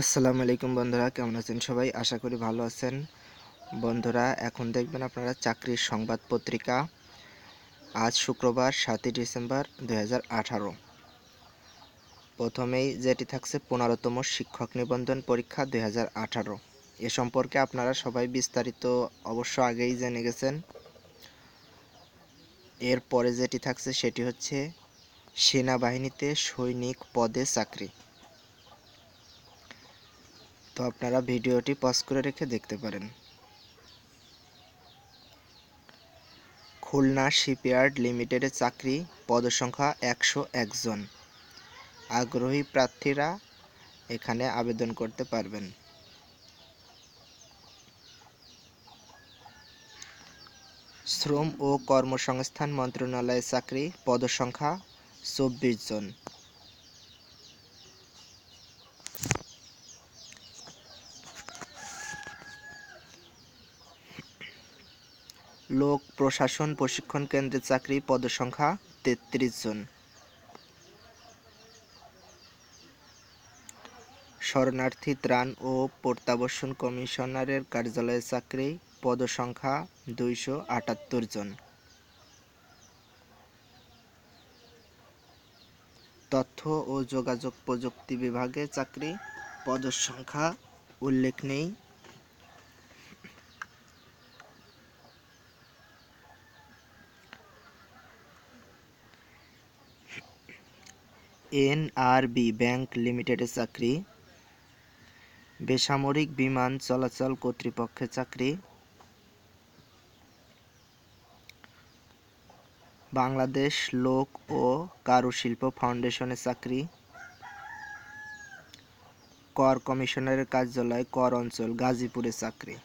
আসসালামু আলাইকুম বন্ধুরা কেমন আছেন সবাই আশা করি ভালো আছেন বন্ধুরা এখন দেখবেন আপনারা চাকরির সংবাদ পত্রিকা আজ শুক্রবার সাতই ডিসেম্বর দু প্রথমেই যেটি থাকছে পনেরোতম শিক্ষক নিবন্ধন পরীক্ষা দু এ সম্পর্কে আপনারা সবাই বিস্তারিত অবশ্য আগেই জেনে গেছেন এরপরে যেটি থাকছে সেটি হচ্ছে সেনাবাহিনীতে সৈনিক পদে চাকরি তো আপনারা ভিডিওটি পজ করে রেখে দেখতে পারেন খুলনা শিপইয়ার্ড লিমিটেডে চাকরি পদসংখ্যা একশো একজন আগ্রহী প্রার্থীরা এখানে আবেদন করতে পারবেন শ্রম ও কর্মসংস্থান মন্ত্রণালয়ের চাকরি পদসংখ্যা চব্বিশ জন লোক প্রশাসন প্রশিক্ষণ কেন্দ্রে চাকরি পদসংখ্যা তেত্রিশ জন শরণার্থী ত্রাণ ও প্রত্যাবাসন কমিশনারের কার্যালয়ে চাকরি পদসংখ্যা দুইশো আটাত্তর জন তথ্য ও যোগাযোগ প্রযুক্তি বিভাগে চাকরি পদসংখ্যা উল্লেখ নেই এনআরবি ব্যাংক লিমিটেডে চাকরি বেসামরিক বিমান চলাচল কর্তৃপক্ষে চাকরি বাংলাদেশ লোক ও কারুশিল্প ফাউন্ডেশনে চাকরি কর কমিশনারের কার্যালয় কর অঞ্চল গাজীপুরে চাকরি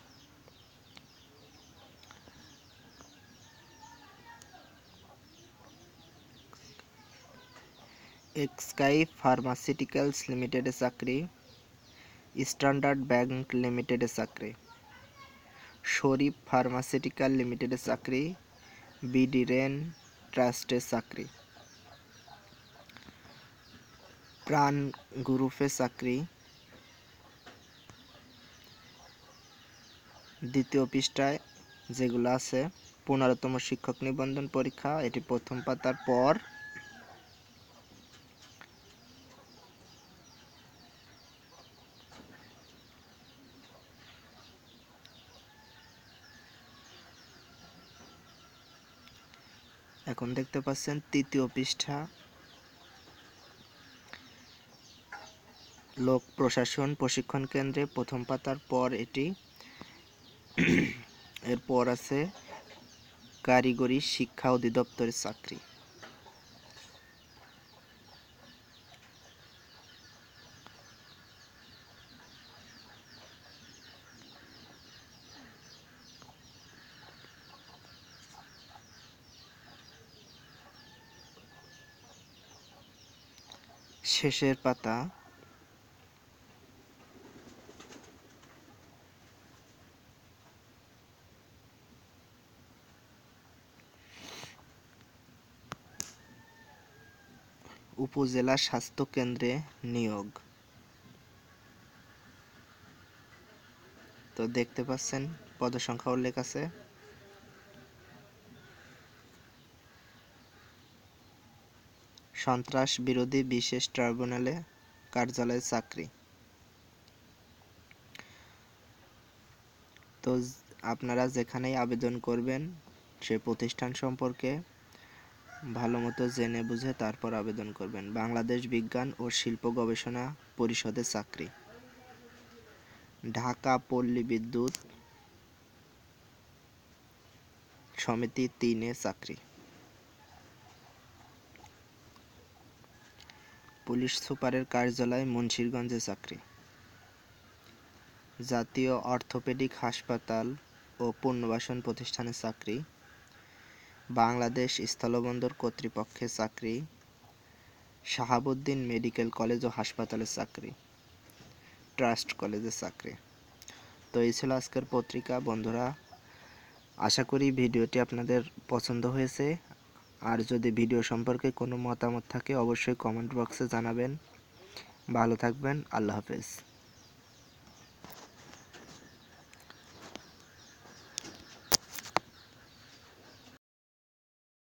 এক্সকাই ফার্মাসিউটিক্যালস লিমিটেডে চাকরি স্ট্যান্ডার্ড ব্যাংক লিমিটেডে চাকরি শরীফ ফার্মাসিউটিক্যাল লিমিটেডে চাকরি বিডি রেন ট্রাস্টে চাকরি প্রাণ গ্রুপে চাকরি দ্বিতীয় পৃষ্ঠায় যেগুলো আছে পনেরোতম শিক্ষক নিবন্ধন পরীক্ষা এটি প্রথম পাতার পর এখন দেখতে পাচ্ছেন তৃতীয় পৃষ্ঠা লোক প্রশাসন প্রশিক্ষণ কেন্দ্রে প্রথম পাতার পর এটি এরপর আছে কারিগরি শিক্ষা অধিদপ্তরের চাকরি শেষের পাতা উপজেলা স্বাস্থ্য কেন্দ্রে নিয়োগ তো দেখতে পাচ্ছেন পদসংখ্যা উল্লেখ আছে সন্ত্রাস বিরোধী বিশেষ ট্রাইব্যুনালে কার্যালয়ে চাকরি তো আপনারা যেখানেই আবেদন করবেন সে প্রতিষ্ঠান সম্পর্কে ভালো মতো জেনে বুঝে তারপর আবেদন করবেন বাংলাদেশ বিজ্ঞান ও শিল্প গবেষণা পরিষদের চাকরি ঢাকা পল্লী বিদ্যুৎ সমিতি তিনে চাকরি পুলিশ সুপারের কার্যালয় মুন্সিগঞ্জে চাকরি জাতীয় অর্থোপেডিক হাসপাতাল ও পুনর্বাসন প্রতিষ্ঠানে চাকরি বাংলাদেশ স্থলবন্দর কর্তৃপক্ষে চাকরি শাহাবুদ্দিন মেডিকেল কলেজ ও হাসপাতালে চাকরি ট্রাস্ট কলেজে চাকরি তো এই ছিল আজকের পত্রিকা বন্ধুরা আশা করি ভিডিওটি আপনাদের পছন্দ হয়েছে আর যদি ভিডিও সম্পর্কে কোনো মতামত থাকে অবশ্যই কমেন্ট বক্সে জানাবেন ভালো থাকবেন আল্লাহ হাফেজ